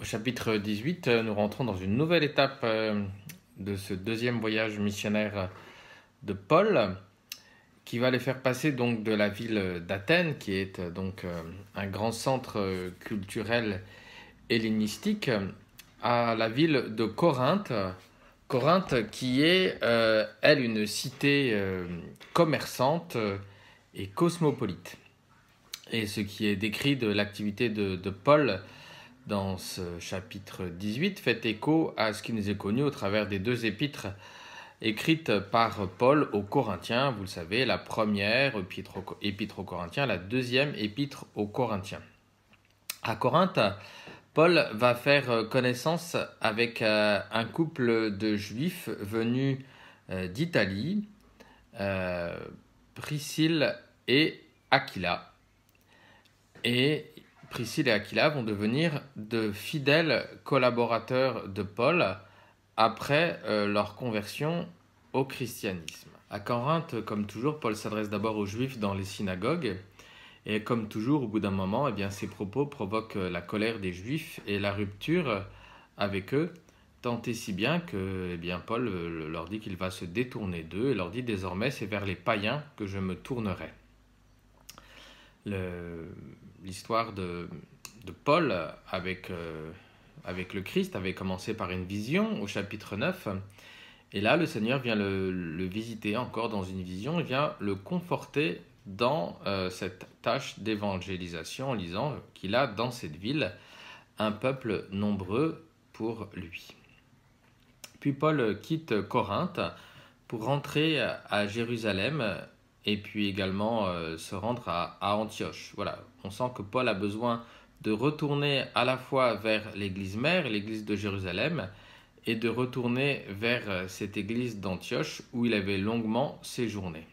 Au chapitre 18, euh, nous rentrons dans une nouvelle étape euh, de ce deuxième voyage missionnaire de Paul, qui va les faire passer donc de la ville d'Athènes, qui est euh, donc un grand centre culturel hellénistique, à la ville de Corinthe. Corinthe qui est, elle, une cité commerçante et cosmopolite. Et ce qui est décrit de l'activité de Paul, dans ce chapitre 18 fait écho à ce qui nous est connu au travers des deux épîtres écrites par Paul aux Corinthiens. Vous le savez, la première épître aux, épître Corinthiens, la deuxième épître aux Corinthiens. À Corinthe, Paul va faire connaissance avec euh, un couple de juifs venus euh, d'Italie, euh, Priscille et Aquila. Et Priscille et Aquila vont devenir de fidèles collaborateurs de Paul après euh, leur conversion au christianisme. À Corinthe, comme toujours, Paul s'adresse d'abord aux Juifs dans les synagogues. Et comme toujours, au bout d'un moment, eh bien, ses propos provoquent euh, la colère des Juifs et la rupture euh, avec eux, tant et si bien que eh bien, Paul leur dit qu'il va se détourner d'eux et leur dit désormais c'est vers les païens que je me tournerai. Le, l'histoire de, Paul avec, euh, avec le Christ avait commencé par une vision au chapitre 9. Et là, le Seigneur vient le, visiter encore dans une vision, vient le conforter dans euh, cette tâche d'évangélisation en lisant qu'il a dans cette ville un peuple nombreux pour lui. Puis Paul quitte Corinthe pour rentrer à Jérusalem et puis également euh, se rendre à, Antioche. Voilà, on sent que Paul a besoin de retourner à la fois vers l'église mère, l'église de Jérusalem, et de retourner vers euh, cette église d'Antioche où il avait longuement séjourné.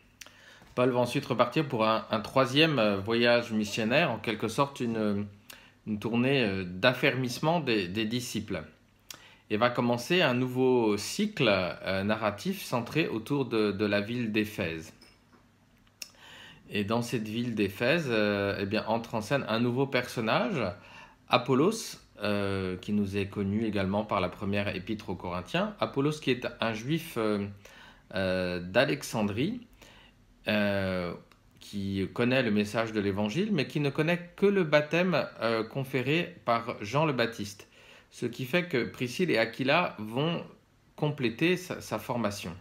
Paul va ensuite repartir pour un, troisième euh, voyage missionnaire, en quelque sorte une, tournée d'affermissement des, disciples, et va commencer un nouveau cycle narratif centré autour de la ville d'Éphèse. Et dans cette ville d'Éphèse, euh, eh entre en scène un nouveau personnage, Apollos, euh, qui nous est connu également par la première épître aux Corinthiens. Apollos, qui est un juif euh, d'Alexandrie, qui connaît le message de l'Évangile, mais qui ne connaît que le baptême conféré par Jean le Baptiste. Ce qui fait que Priscille et Aquila vont compléter sa formation.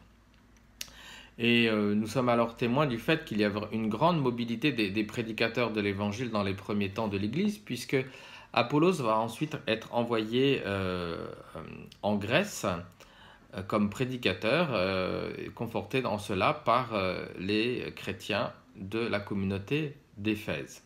Et euh, nous sommes alors témoins du fait qu'il y a une grande mobilité des, prédicateurs de l'Évangile dans les premiers temps de l'Église, puisque Apollos va ensuite être envoyé euh, euh, en Grèce comme prédicateur, conforté dans cela par les chrétiens de la communauté d'Éphèse.